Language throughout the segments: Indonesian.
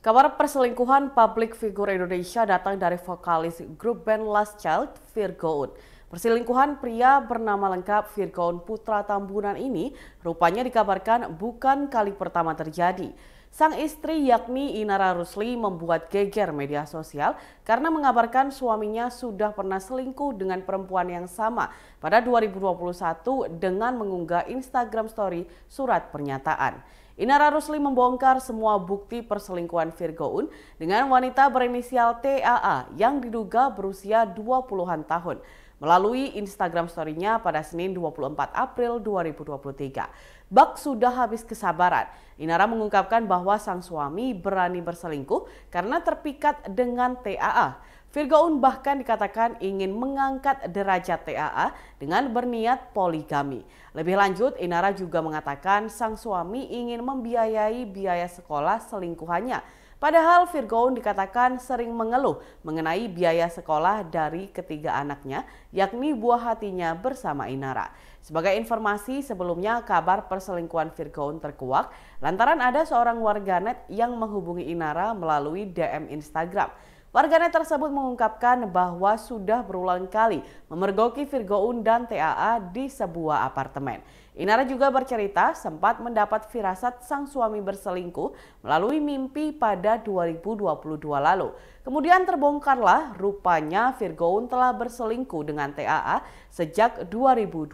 Kabar perselingkuhan publik figur Indonesia datang dari vokalis grup band Last Child, Virgoon. Perselingkuhan pria bernama lengkap Virgoon Putra Tambunan ini rupanya dikabarkan bukan kali pertama terjadi. Sang istri yakni Inara Rusli membuat geger media sosial karena mengabarkan suaminya sudah pernah selingkuh dengan perempuan yang sama pada 2021 dengan mengunggah Instagram story surat pernyataan. Inara Rusli membongkar semua bukti perselingkuhan Virgoun dengan wanita berinisial TAA yang diduga berusia 20-an tahun melalui Instagram story-nya pada Senin 24 April 2023. Bak sudah habis kesabaran. Inara mengungkapkan bahwa sang suami berani berselingkuh karena terpikat dengan TAA. Virgaun bahkan dikatakan ingin mengangkat derajat TAA dengan berniat poligami. Lebih lanjut, Inara juga mengatakan sang suami ingin membiayai biaya sekolah selingkuhannya. Padahal Virgaun dikatakan sering mengeluh mengenai biaya sekolah dari ketiga anaknya, yakni buah hatinya bersama Inara. Sebagai informasi, sebelumnya kabar per perselingkuhan Virgoon terkuak lantaran ada seorang warganet yang menghubungi Inara melalui DM Instagram. Warganet tersebut mengungkapkan bahwa sudah berulang kali memergoki Virgoon dan TAA di sebuah apartemen. Inara juga bercerita sempat mendapat firasat sang suami berselingkuh melalui mimpi pada 2022 lalu. Kemudian terbongkarlah rupanya Virgoun telah berselingkuh dengan TAA sejak 2021.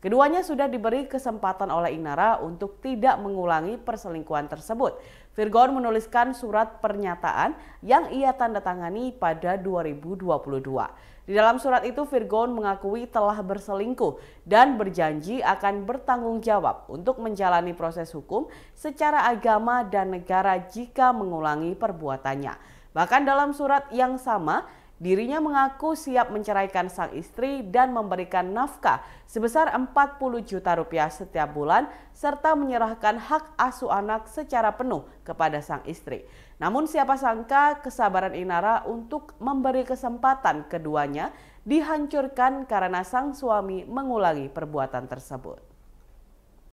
Keduanya sudah diberi kesempatan oleh Inara untuk tidak mengulangi perselingkuhan tersebut. Virgon menuliskan surat pernyataan yang ia tanda tangani pada 2022. Di dalam surat itu Virgon mengakui telah berselingkuh dan berjanji akan bertanggung jawab untuk menjalani proses hukum secara agama dan negara jika mengulangi perbuatannya. Bahkan dalam surat yang sama, Dirinya mengaku siap menceraikan sang istri dan memberikan nafkah sebesar 40 juta rupiah setiap bulan serta menyerahkan hak asuh anak secara penuh kepada sang istri. Namun siapa sangka kesabaran Inara untuk memberi kesempatan keduanya dihancurkan karena sang suami mengulangi perbuatan tersebut.